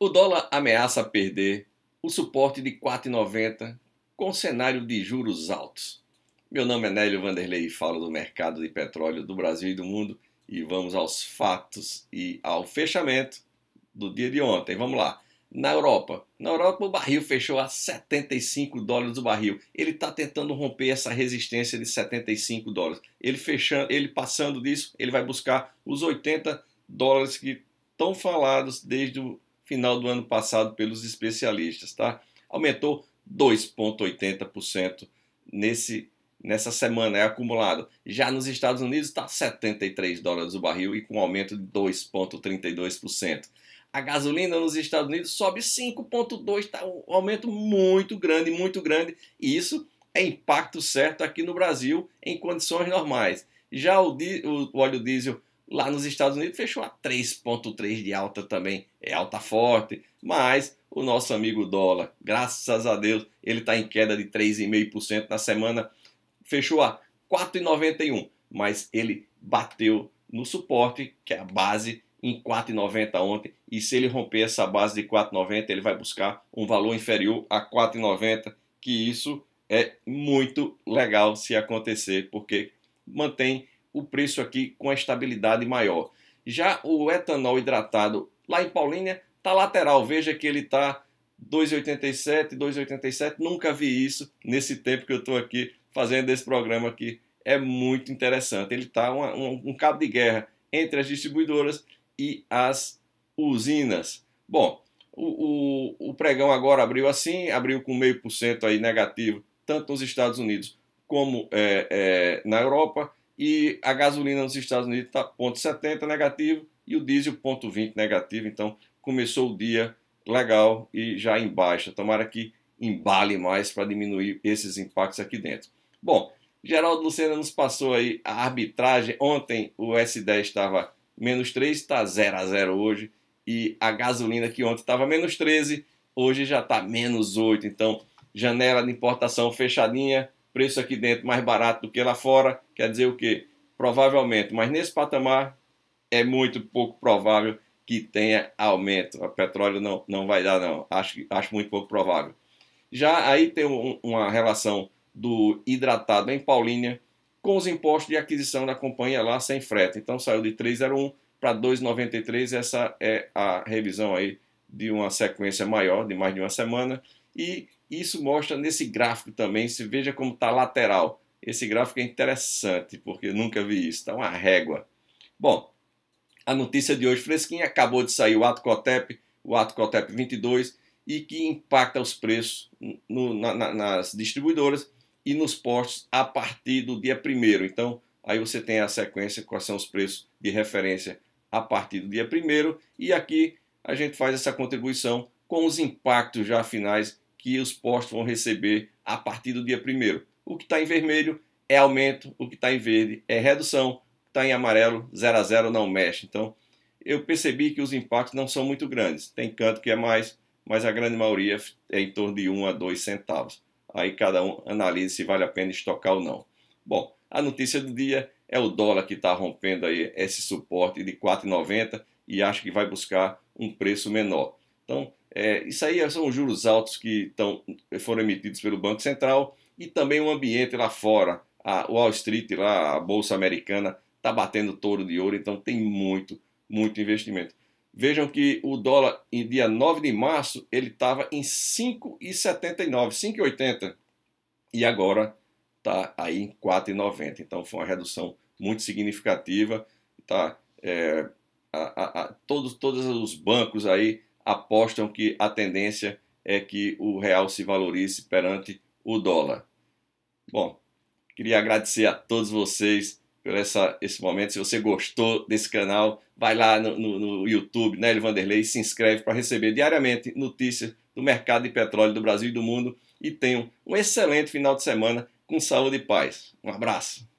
O dólar ameaça perder o suporte de 4,90 com cenário de juros altos. Meu nome é Nélio Vanderlei e falo do mercado de petróleo do Brasil e do mundo e vamos aos fatos e ao fechamento do dia de ontem. Vamos lá. Na Europa, na Europa o barril fechou a 75 dólares o barril. Ele está tentando romper essa resistência de 75 dólares. Ele fechando, ele passando disso, ele vai buscar os 80 dólares que estão falados desde o final do ano passado pelos especialistas, tá? Aumentou 2,80% nesse nessa semana é acumulado. Já nos Estados Unidos está 73 dólares o barril e com um aumento de 2,32%. A gasolina nos Estados Unidos sobe 5,2%, tá um aumento muito grande, muito grande. E isso é impacto certo aqui no Brasil em condições normais. Já o, o óleo diesel Lá nos Estados Unidos fechou a 3,3 de alta também, é alta forte, mas o nosso amigo dólar, graças a Deus, ele está em queda de 3,5% na semana, fechou a 4,91, mas ele bateu no suporte, que é a base, em 4,90 ontem, e se ele romper essa base de 4,90, ele vai buscar um valor inferior a 4,90, que isso é muito legal se acontecer, porque mantém o preço aqui com a estabilidade maior. Já o etanol hidratado lá em Paulínia está lateral, veja que ele está 2,87, 2,87, nunca vi isso nesse tempo que eu estou aqui fazendo esse programa aqui. É muito interessante. Ele está um, um cabo de guerra entre as distribuidoras e as usinas. Bom, o, o, o, pregão agora abriu assim, abriu com meio por cento aí negativo, tanto nos Estados Unidos como é, é, na Europa. E a gasolina nos Estados Unidos está 0,70 negativo e o diesel 0,20 negativo. Então começou o dia legal e já em baixa. Tomara que embale mais para diminuir esses impactos aqui dentro. Bom, Geraldo Lucena nos passou aí a arbitragem. Ontem o S10 estava menos 3, está 0 a 0 hoje. E a gasolina que ontem estava menos 13, hoje já está menos 8. Então, janela de importação fechadinha, preço aqui dentro mais barato do que lá fora, quer dizer o quê? Provavelmente, mas nesse patamar é muito pouco provável que tenha aumento. O petróleo não, não vai dar, não. Acho, acho muito pouco provável. Já aí tem um, uma relação do hidratado em Paulínia com os impostos de aquisição da companhia lá sem frete. Então saiu de 3,01 para 2,93. Essa é a revisão aí de uma sequência maior, de mais de uma semana, e isso mostra nesse gráfico também, se veja como está lateral. Esse gráfico é interessante, porque nunca vi isso, está uma régua. Bom, a notícia de hoje fresquinha, acabou de sair o cotep o cotep 22, e que impacta os preços no, na, na, nas distribuidoras e nos postos a partir do dia 1 Então, aí você tem a sequência, quais são os preços de referência a partir do dia 1 E aqui a gente faz essa contribuição com os impactos já finais que os postos vão receber a partir do dia 1. O que está em vermelho é aumento, o que está em verde é redução, o que está em amarelo, 0 a 0 não mexe. Então, eu percebi que os impactos não são muito grandes. Tem canto que é mais, mas a grande maioria é em torno de 1 a 2 centavos. Aí cada um analisa se vale a pena estocar ou não. Bom, a notícia do dia é o dólar que está rompendo aí esse suporte de 4,90 e acha que vai buscar um preço menor. Então, é, isso aí são os juros altos que tão, foram emitidos pelo Banco Central e também o ambiente lá fora. A Wall Street, lá, a Bolsa Americana, está batendo touro de ouro, então tem muito, muito investimento. Vejam que o dólar, em dia 9 de março, ele estava em 5,79, 5,80. E agora está aí em 4,90. Então foi uma redução muito significativa. Tá, é, a, a, todos, todos os bancos aí apostam que a tendência é que o real se valorize perante o dólar. Bom, queria agradecer a todos vocês por essa, esse momento. Se você gostou desse canal, vai lá no, no, no YouTube, Nélio Vanderlei, se inscreve para receber diariamente notícias do mercado de petróleo do Brasil e do mundo. E tenham um excelente final de semana com saúde e paz. Um abraço.